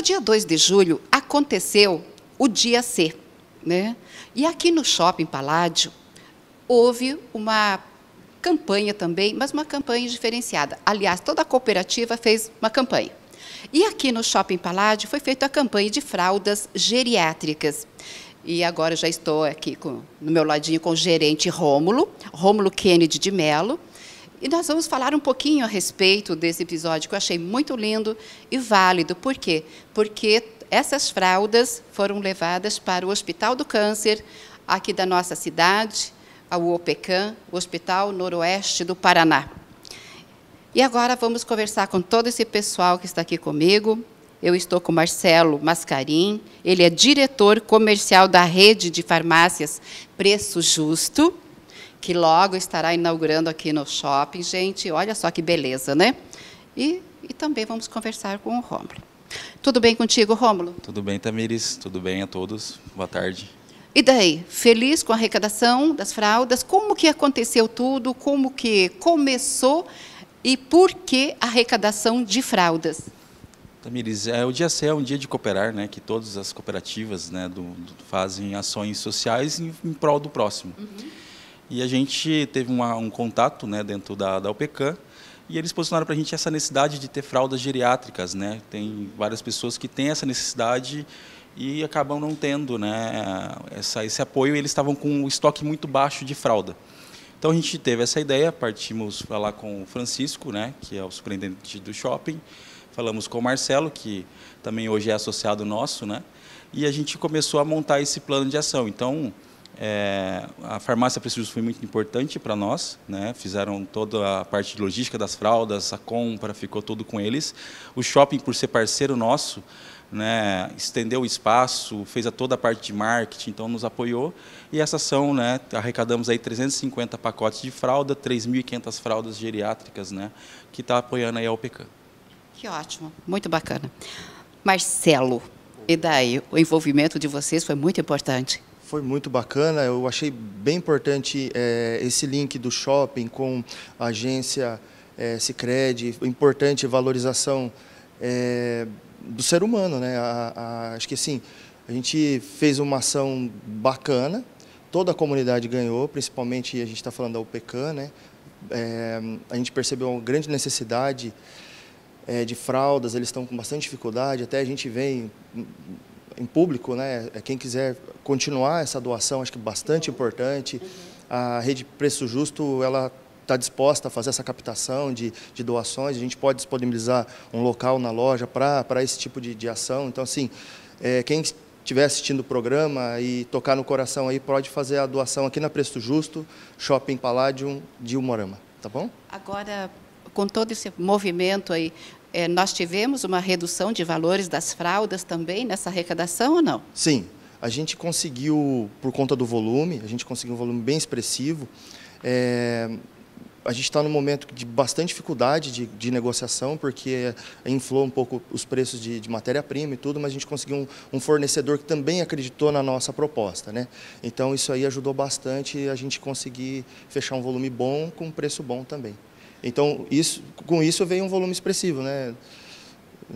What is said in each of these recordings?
No dia 2 de julho aconteceu o dia C, né? E aqui no Shopping Paládio houve uma campanha também, mas uma campanha diferenciada. Aliás, toda a cooperativa fez uma campanha. E aqui no Shopping Paládio foi feita a campanha de fraldas geriátricas. E agora já estou aqui com, no meu ladinho com o gerente Rômulo, Rômulo Kennedy de Mello, e nós vamos falar um pouquinho a respeito desse episódio que eu achei muito lindo e válido. Por quê? Porque essas fraldas foram levadas para o Hospital do Câncer, aqui da nossa cidade, ao OPECAM, o Hospital Noroeste do Paraná. E agora vamos conversar com todo esse pessoal que está aqui comigo. Eu estou com Marcelo Mascarim, ele é diretor comercial da rede de farmácias Preço Justo que logo estará inaugurando aqui no shopping. Gente, olha só que beleza, né? E, e também vamos conversar com o Rômulo. Tudo bem contigo, Rômulo? Tudo bem, Tamires. Tudo bem a todos. Boa tarde. E daí, feliz com a arrecadação das fraldas? Como que aconteceu tudo? Como que começou? E por que a arrecadação de fraldas? Tamires, é, o Dia C é um dia de cooperar, né, que todas as cooperativas né, do, do, fazem ações sociais em, em prol do próximo. Uhum. E a gente teve uma, um contato né, dentro da, da UPECAM e eles posicionaram para a gente essa necessidade de ter fraldas geriátricas. Né? Tem várias pessoas que têm essa necessidade e acabam não tendo né, essa, esse apoio. Eles estavam com um estoque muito baixo de fralda. Então a gente teve essa ideia, partimos falar com o Francisco, né, que é o superintendente do shopping, falamos com o Marcelo, que também hoje é associado nosso, né, e a gente começou a montar esse plano de ação. Então é, a farmácia Preciso foi muito importante para nós, né? fizeram toda a parte de logística das fraldas, a compra, ficou tudo com eles. O shopping, por ser parceiro nosso, né, estendeu o espaço, fez a toda a parte de marketing, então nos apoiou. E essa ação, né, arrecadamos aí 350 pacotes de fralda, 3.500 fraldas geriátricas, né, que está apoiando aí a OPECAN. Que ótimo, muito bacana. Marcelo, e daí? O envolvimento de vocês foi muito importante. Foi muito bacana, eu achei bem importante é, esse link do shopping com a agência é, Cicred, importante valorização é, do ser humano, né? A, a, acho que assim, a gente fez uma ação bacana, toda a comunidade ganhou, principalmente a gente está falando da Upecan né? É, a gente percebeu uma grande necessidade é, de fraldas, eles estão com bastante dificuldade, até a gente vem em público, né? É, quem quiser continuar essa doação, acho que bastante importante. A rede Preço Justo, ela está disposta a fazer essa captação de, de, doações, a gente pode disponibilizar um local na loja para esse tipo de, de, ação. Então, assim, é, quem estiver assistindo o programa e tocar no coração aí, pode fazer a doação aqui na Preço Justo, Shopping Palladium de Umorama, tá bom? Agora, com todo esse movimento aí, é, nós tivemos uma redução de valores das fraldas também nessa arrecadação ou não? Sim, a gente conseguiu, por conta do volume, a gente conseguiu um volume bem expressivo. É, a gente está num momento de bastante dificuldade de, de, negociação, porque inflou um pouco os preços de, de matéria-prima e tudo, mas a gente conseguiu um, um, fornecedor que também acreditou na nossa proposta. Né? Então isso aí ajudou bastante a gente conseguir fechar um volume bom com um preço bom também. Então, isso, com isso veio um volume expressivo, né,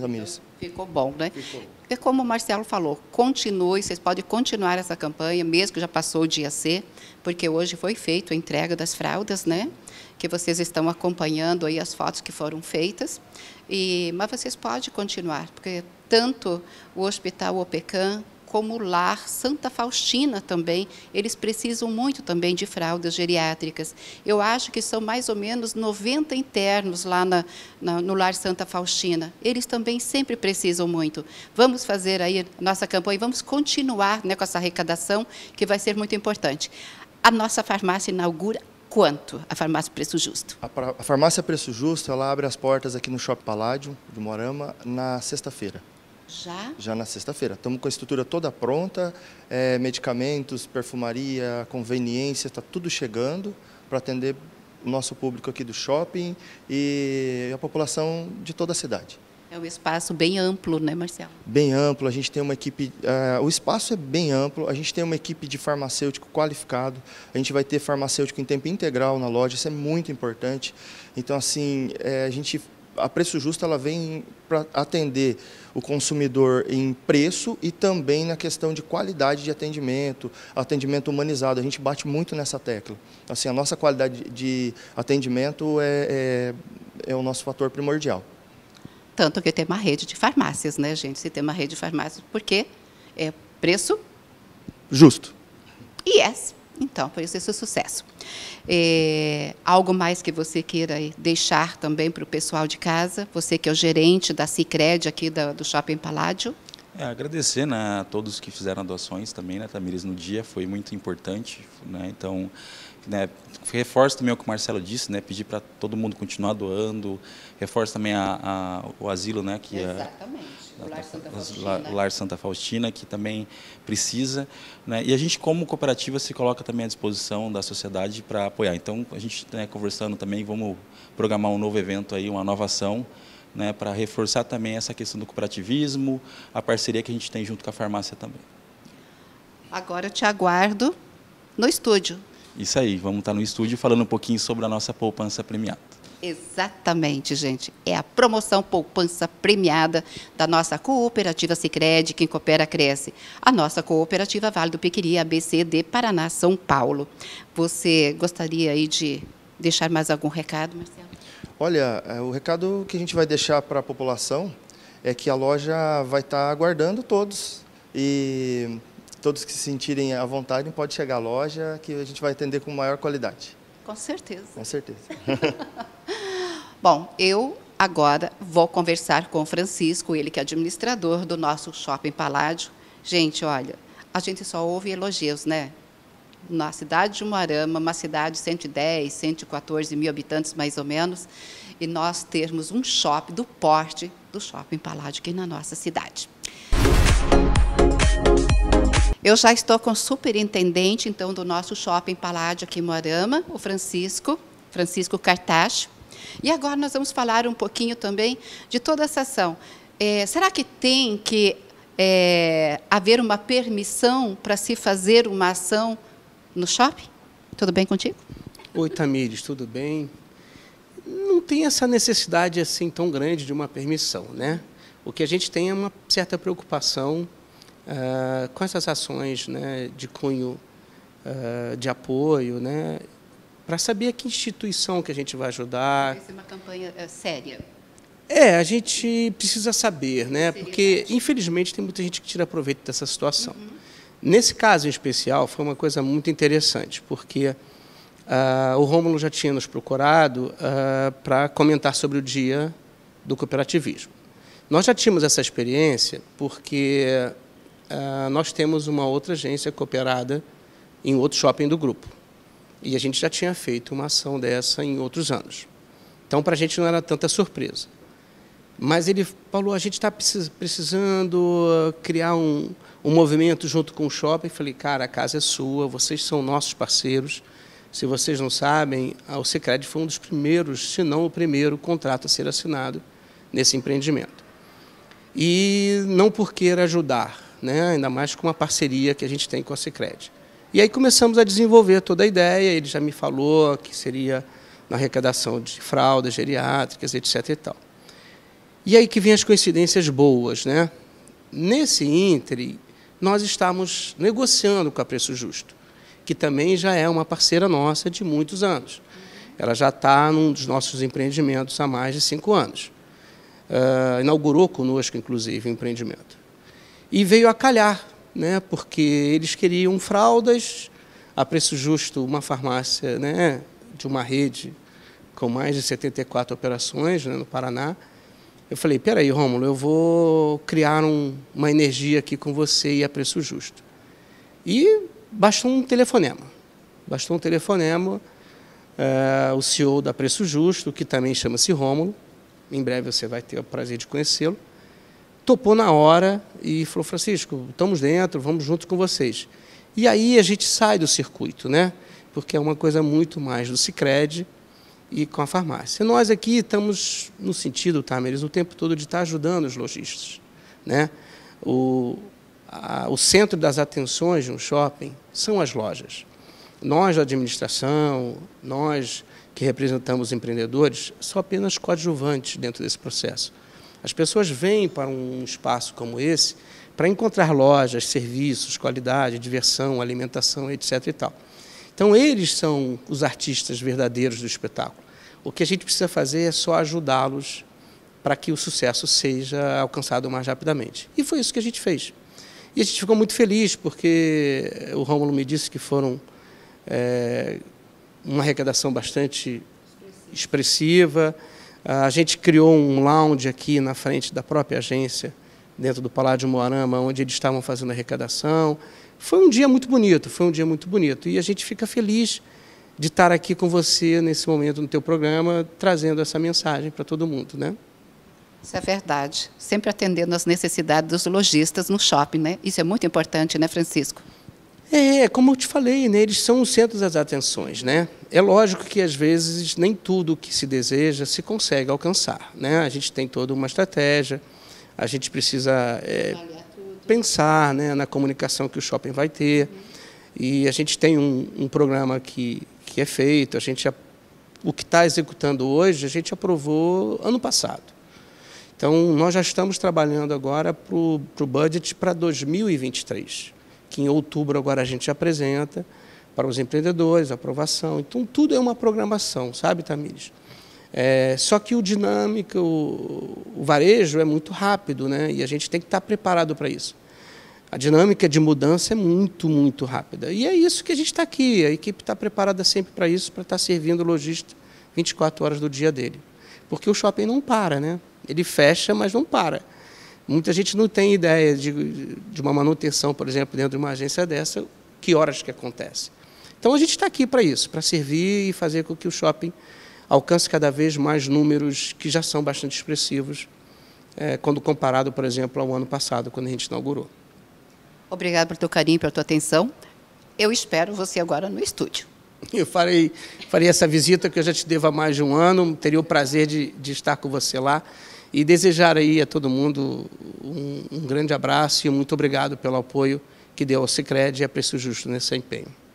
Tamires? Ficou bom, né? Ficou. É como o Marcelo falou, continue, vocês podem continuar essa campanha, mesmo que já passou o dia C, porque hoje foi feita a entrega das fraldas, né? Que vocês estão acompanhando aí as fotos que foram feitas. E, mas vocês podem continuar, porque tanto o Hospital OPECAM como o Lar Santa Faustina também, eles precisam muito também de fraldas geriátricas. Eu acho que são mais ou menos 90 internos lá na, na, no Lar Santa Faustina. Eles também sempre precisam muito. Vamos fazer aí nossa campanha, vamos continuar né, com essa arrecadação, que vai ser muito importante. A nossa farmácia inaugura quanto a farmácia Preço Justo? A, a farmácia Preço Justo ela abre as portas aqui no Shopping Paládio de Morama na sexta-feira. Já? Já na sexta-feira. Estamos com a estrutura toda pronta, é, medicamentos, perfumaria, conveniência, está tudo chegando para atender o nosso público aqui do shopping e a população de toda a cidade. É um espaço bem amplo, né, Marcelo? Bem amplo, a gente tem uma equipe. Uh, o espaço é bem amplo, a gente tem uma equipe de farmacêutico qualificado, a gente vai ter farmacêutico em tempo integral na loja, isso é muito importante. Então, assim, é, a gente a preço justo ela vem para atender o consumidor em preço e também na questão de qualidade de atendimento, atendimento humanizado. A gente bate muito nessa tecla. Assim, a nossa qualidade de atendimento é, é, é o nosso fator primordial. Tanto que tem uma rede de farmácias, né, gente? Se tem uma rede de farmácias, porque é preço justo. Yes. É então, foi esse sucesso. É, algo mais que você queira deixar também para o pessoal de casa? Você que é o gerente da Cicred aqui da, do Shopping Paládio. É, agradecer né, a todos que fizeram doações também, né, Tamires, no dia, foi muito importante. Né, então, né, reforço também o que o Marcelo disse, né, pedir para todo mundo continuar doando, reforço também a, a, o asilo, né, que Exatamente o Lar Santa Faustina, o Lar Santa Faustina que também precisa. Né? E a gente, como cooperativa, se coloca também à disposição da sociedade para apoiar. Então, a gente né, conversando também, vamos programar um novo evento, aí, uma nova ação, né, para reforçar também essa questão do cooperativismo, a parceria que a gente tem junto com a farmácia também. Agora eu te aguardo no estúdio. Isso aí, vamos estar tá no estúdio falando um pouquinho sobre a nossa poupança premiada. Exatamente, gente. É a promoção poupança premiada da nossa cooperativa Sicredi, quem coopera cresce. A nossa cooperativa Vale do Piquiri, ABC de Paraná, São Paulo. Você gostaria aí de deixar mais algum recado, Marcelo? Olha, é, o recado que a gente vai deixar para a população é que a loja vai estar tá aguardando todos e todos que se sentirem à vontade podem chegar à loja que a gente vai atender com maior qualidade. Com certeza. Com certeza. Bom, eu agora vou conversar com o Francisco, ele que é administrador do nosso Shopping Paládio. Gente, olha, a gente só ouve elogios, né? Na cidade de Moarama, uma cidade de 110, 114 mil habitantes, mais ou menos, e nós termos um shopping do porte do Shopping Paládio aqui na nossa cidade. Eu já estou com o superintendente, então, do nosso Shopping Paládio aqui em Moarama, o Francisco, Francisco Cartacho. E agora nós vamos falar um pouquinho também de toda essa ação. É, será que tem que é, haver uma permissão para se fazer uma ação no shopping? Tudo bem contigo? Oi, Tamires, tudo bem? Não tem essa necessidade assim tão grande de uma permissão, né? O que a gente tem é uma certa preocupação uh, com essas ações né, de cunho uh, de apoio, né, para saber a que instituição que a gente vai ajudar. Vai ser uma campanha é, séria. É, a gente precisa saber, né? Porque, infelizmente, tem muita gente que tira proveito dessa situação. Uhum. Nesse caso em especial, foi uma coisa muito interessante, porque uh, o Rômulo já tinha nos procurado uh, ah, para comentar sobre o dia do cooperativismo. Nós já tínhamos essa experiência porque uh, nós temos uma outra agência cooperada em outro shopping do grupo. E a gente já tinha feito uma ação dessa em outros anos. Então, para a gente não era tanta surpresa. Mas ele falou: a gente está precisando ah, criar um, um movimento junto com o shopping. falei: cara, a casa é sua, vocês são nossos parceiros. Se vocês não sabem, o Secred foi um dos primeiros, se não o primeiro, contrato a ser assinado nesse empreendimento. E não por querer ajudar, né? ainda mais com uma parceria que a gente tem com a Secred. E aí começamos a desenvolver toda a ideia, ele já me falou que seria na arrecadação de fraldas geriátricas, etc. E, tal. e aí que vem as coincidências boas. Né? Nesse íntere, nós estamos negociando com a Preço Justo, que também já é uma parceira nossa de muitos anos. Ela já está num dos nossos empreendimentos há mais de cinco anos. Uh, inaugurou conosco, inclusive, o empreendimento. E veio a calhar né, porque eles queriam fraldas a preço justo, uma farmácia né, de uma rede com mais de 74 operações né, no Paraná. Eu falei, peraí, Rômulo, eu vou criar um, uma energia aqui com você e a preço justo. E bastou um telefonema. Bastou um telefonema, uh, o CEO da Preço Justo, que também chama-se Rômulo, em breve você vai ter o prazer de conhecê-lo, topou na hora e falou: Francisco, estamos dentro, vamos junto com vocês. E aí a gente sai do circuito, né? Porque é uma coisa muito mais do Cicred e com a farmácia. Nós aqui estamos no sentido, Tameres, tá, o tempo todo de estar ajudando os lojistas, né? O, a, o centro das atenções de um shopping são as lojas. Nós a administração, nós que representamos empreendedores, são apenas coadjuvantes dentro desse processo. As pessoas vêm para um espaço como esse para encontrar lojas, serviços, qualidade, diversão, alimentação, etc. E tal. Então, eles são os artistas verdadeiros do espetáculo. O que a gente precisa fazer é só ajudá-los para que o sucesso seja alcançado mais rapidamente. E foi isso que a gente fez. E a gente ficou muito feliz, porque o Rômulo me disse que foram é, uma arrecadação bastante expressiva. Ah, a gente criou um lounge aqui na frente da própria agência, dentro do Palácio de Moarama, onde eles estavam fazendo arrecadação. Foi um dia muito bonito, foi um dia muito bonito. E a gente fica feliz de estar aqui com você nesse momento no teu programa, trazendo essa mensagem para todo mundo, né? Isso é verdade. Sempre atendendo às necessidades dos lojistas no shopping, né? Isso é muito importante, né, Francisco? É, é, como eu te falei, né, eles são os centros das atenções. Né? É lógico que, às vezes, nem tudo o que se deseja se consegue alcançar. Né? A gente tem toda uma estratégia, a gente precisa é, pensar né, na comunicação que o shopping vai ter. E a gente tem um, um programa que, que é feito, a gente, o que está executando hoje, a gente aprovou ano passado. Então, nós já estamos trabalhando agora para o budget para 2023 que em outubro agora a gente apresenta para os empreendedores, aprovação. Então, tudo é uma programação, sabe, Tamires? É, só que o dinâmico, o, o, varejo é muito rápido, né? E a gente tem que estar preparado para isso. A dinâmica de mudança é muito, muito rápida. E é isso que a gente está aqui. A equipe está preparada sempre para isso, para estar servindo o lojista 24 horas do dia dele. Porque o shopping não para, né? Ele fecha, mas não para. Muita gente não tem ideia de, de uma manutenção, por exemplo, dentro de uma agência dessa, que horas que acontece. Então a gente está aqui para isso, para servir e fazer com que o shopping alcance cada vez mais números que já são bastante expressivos, é, quando comparado, por exemplo, ao ano passado, quando a gente inaugurou. Obrigado pelo teu carinho, pela tua atenção. Eu espero você agora no estúdio. Eu farei, farei essa visita que eu já te devo há mais de um ano, teria o prazer de, de estar com você lá e desejar aí a todo mundo um, um grande abraço e muito obrigado pelo apoio que deu ao Sicredi e a Preço Justo nesse empenho.